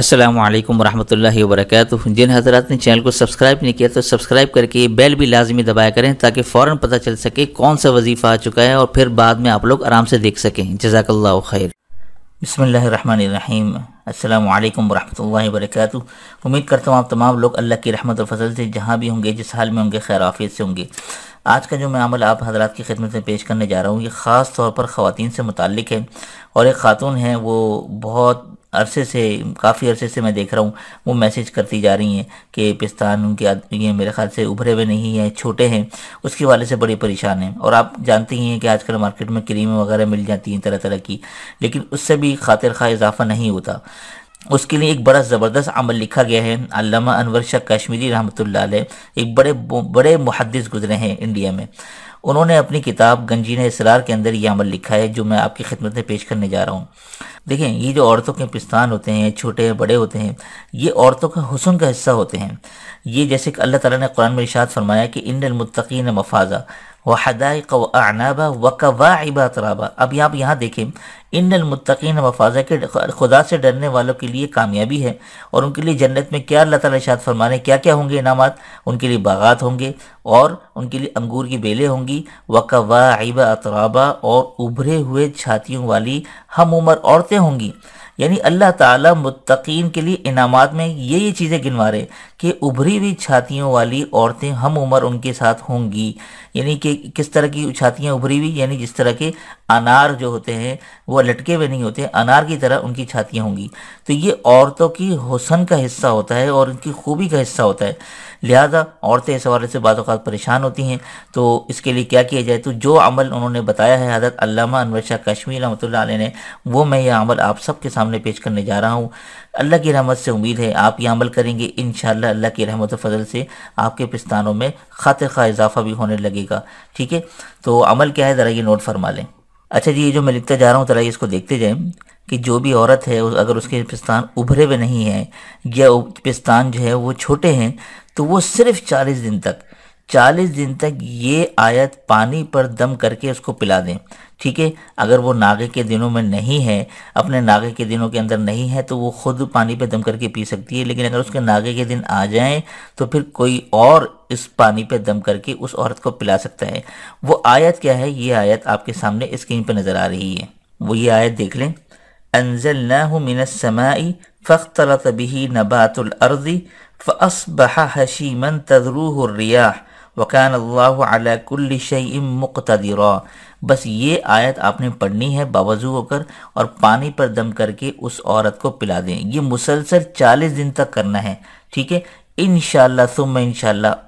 असलम वरहमल वर्क जिन हजरात ने चैनल को सब्सक्राइब नहीं किया तो सब्सक्राइब करके बेल भी लाजमी दबाया करें ताकि फ़ौर पता चल सके कौन सा वजीफ़ा आ चुका है और फिर बाद में आप लोग आराम से देख सकें जजाकल्ला खैर बसमीम अल्लाम वरहमल वर्क उम्मीद करता हूँ आप तमाम लोग अल्लाह की रहमत और फसल से जहाँ भी होंगे जिस हाल में होंगे खैर आफियत से होंगे आज का जो मैं अमल आप हजरात की खिदमत में पेश करने जा रहा हूँ ये ख़ास तौर पर ख़वान से मुतल है और एक ख़ातून है वो बहुत अरसे से काफ़ी अरसे से मैं देख रहा हूँ वो मैसेज करती जा रही हैं कि पिस्तान उनके ये मेरे ख्याल से उभरे हुए नहीं हैं छोटे हैं उसके वाले से बड़े परेशान हैं और आप जानते ही हैं कि आजकल मार्केट में क्रीमें वगैरह मिल जाती हैं तरह तरह की लेकिन उससे भी खातिर खा इजाफा नहीं होता उसके लिए एक बड़ा ज़बरदस्त अमल लिखा गया है अलामा अनवर शाह कश्मीरी रहमत एक बड़े बड़े मुहदस गुजरे हैं इंडिया में उन्होंने अपनी किताब गंजीन इसरार के अंदर ये अमल लिखा है जो मैं आपकी खिदमत में पेश करने जा रहा हूँ देखें ये जो औरतों के पिस्तान होते हैं छोटे बड़े होते हैं ये औरतों का हुसन का हिस्सा होते हैं ये जैसे कि अल्लाह ताला ने कुरान में इशाद फरमाया कि इन मुतकीन मफाजा व हदाई व व कवाइबा तराबा अब आप यहाँ देखें इन मुतकीन वफाजा के खुदा से डरने वालों के लिए कामयाबी है और उनके लिए जन्नत में क्या अल्लाह ताला शाद फरमाने क्या क्या होंगे इनामात उनके लिए बागात होंगे और उनके लिए अंगूर की बेलें होंगी वकवाइबा अतराबा और उभरे हुए छातियों वाली हम उम्र औरतें होंगी यानी अल्लाह ताला मुत्तकीन के लिए इनामात में ये ये चीज़ें गिनवा रहे कि उभरी हुई छातियों वाली औरतें हम उम्र उनके साथ होंगी यानी कि किस तरह की छातियाँ उभरी हुई यानी जिस तरह के अनार जो होते हैं वो लटके हुए नहीं होते अनार की तरह उनकी छातियाँ होंगी तो ये औरतों की हुसन का हिस्सा होता है और उनकी खूबी का हिस्सा होता है लिहाजा औरतें इस हवाले से अवत परेशान होती हैं तो इसके लिए क्या किया जाए तो जो अमल उन्होंने बताया है हजरत अल्लामा अनवर शाह कश्मीर रमत ने वो मैं ये अमल आप सबके सामने पेश करने जा रहा हूँ अल्लाह की रहमत से उम्मीद है आप ये अमल करेंगे इन अल्लाह की रहमत फजल से आपके पिस्तानों में ख़ातिर खा इजाफा भी होने लगेगा ठीक है तो अमल क्या है ज़रा ये नोट फरमा लें अच्छा जी ये जो मैं लिखता जा रहा हूँ जरा इसको देखते जाए कि जो भी औरत है अगर उसके पिस्तान उभरे हुए नहीं है या पिस्तान जो है वो छोटे हैं तो वो सिर्फ चालीस दिन तक चालीस दिन तक ये आयत पानी पर दम करके उसको पिला दें ठीक है अगर वो नागे के दिनों में नहीं है अपने नागे के दिनों के अंदर नहीं है तो वो खुद पानी पे दम करके पी सकती है लेकिन अगर उसके नागे के दिन आ जाएं तो फिर कोई और इस पानी पे दम करके उस औरत को पिला सकता है वो आयत क्या है ये आयत आपके सामने स्क्रीन पर नज़र आ रही है वो ये आयत देख लें अनजल मिनसमाई फ़ख्तलत बिही नबातुलर्दी फ़सबहा हशीमन तजरूह रियाह वकान अल्लाह बस ये आयत आपने पढ़नी है बावजू होकर और पानी पर दम करके उस औरत को पिला दें ये मुसलसल चालीस दिन तक करना है ठीक है इन शुम इन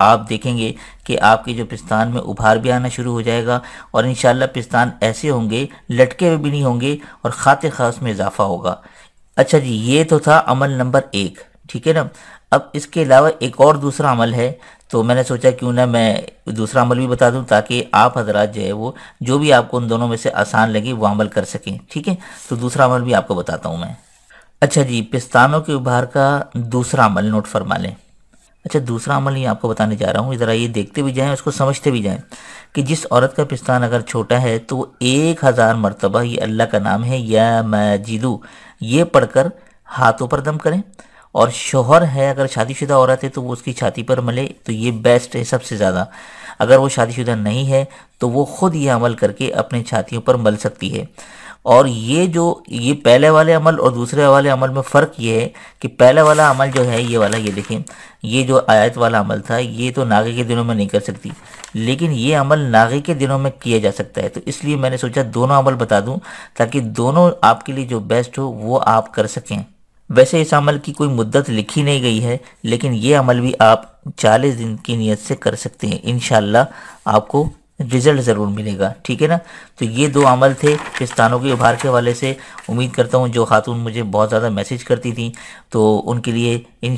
आप देखेंगे कि आपके जो पिस्तान में उभार भी आना शुरू हो जाएगा और इन पिस्तान ऐसे होंगे लटके हुए भी नहीं होंगे और ख़ाते खास में इजाफा होगा अच्छा जी ये तो था अमल नंबर एक ठीक है ना अब इसके अलावा एक और दूसरा अमल है तो मैंने सोचा क्यों ना मैं दूसरा अमल भी बता दूं ताकि आप हजरात जो है वो जो भी आपको उन दोनों में से आसान लगे वो अमल कर सकें ठीक है तो दूसरा अमल भी आपको बताता हूँ मैं अच्छा जी पिस्तानों के उभार का दूसरा अमल नोट फरमा लें अच्छा दूसरा अमल ये आपको बताने जा रहा हूँ ज़रा ये देखते भी जाएँ उसको समझते भी जाएँ कि जिस औरत का पिस्तान अगर छोटा है तो वो एक हज़ार मरतबा ये अल्लाह का नाम है या जीदू ये पढ़कर हाथों पर दम करें और शोहर है अगर शादीशुदा औरत है तो वो उसकी छाती पर मले तो ये बेस्ट है सबसे ज़्यादा अगर वो शादीशुदा नहीं है तो वो ख़ुद ये अमल करके अपने छातियों पर मल सकती है और ये जो ये पहले वाले अमल और दूसरे वाले अमल में फ़र्क ये है कि पहले वाला अमल जो है ये वाला ये देखें ये जो आयत वाला अमल था ये तो नागे के दिनों में नहीं कर सकती लेकिन ये अमल नागे के दिनों में किया जा सकता है तो इसलिए मैंने सोचा दोनों अमल बता दूं ताकि दोनों आपके लिए जो बेस्ट हो वो आप कर सकें वैसे इस अमल की कोई मुद्दत लिखी नहीं गई है लेकिन ये अमल भी आप 40 दिन की नीयत से कर सकते हैं इन आपको रिज़ल्ट ज़रूर मिलेगा ठीक है ना तो ये दो अमल थे पिस्तानों के उभार के वाले से उम्मीद करता हूँ जो खातून मुझे बहुत ज़्यादा मैसेज करती थी तो उनके लिए इन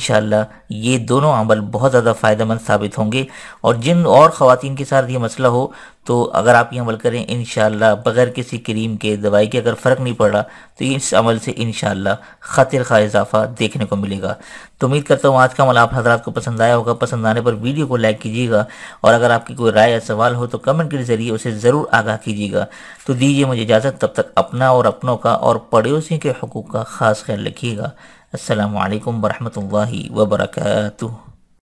ये दोनों अमल बहुत ज़्यादा फ़ायदेमंद साबित होंगे और जिन और ख़वान के साथ ये मसला हो तो अगर आप ये अमल करें इन बग़ैर किसी क्रीम के दवाई के अगर फ़र्क नहीं पड़ रहा तो इस अमल से इन ख़ातिर खा इजाफा देखने को मिलेगा तो उम्मीद करता हूँ आज का अमल आप हजरात को पसंद आया होगा पसंद आने पर वीडियो को लाइक कीजिएगा और अगर आपकी कोई राय या सवाल हो तो कमेंट के ज़रिए उसे ज़रूर आगाह कीजिएगा तो दीजिए मुझे इजाज़त तब तक अपना और अपनों का और पड़ोसी के हकूक़ का ख़ास ख्याल रखिएगा असल वरहमल वर्का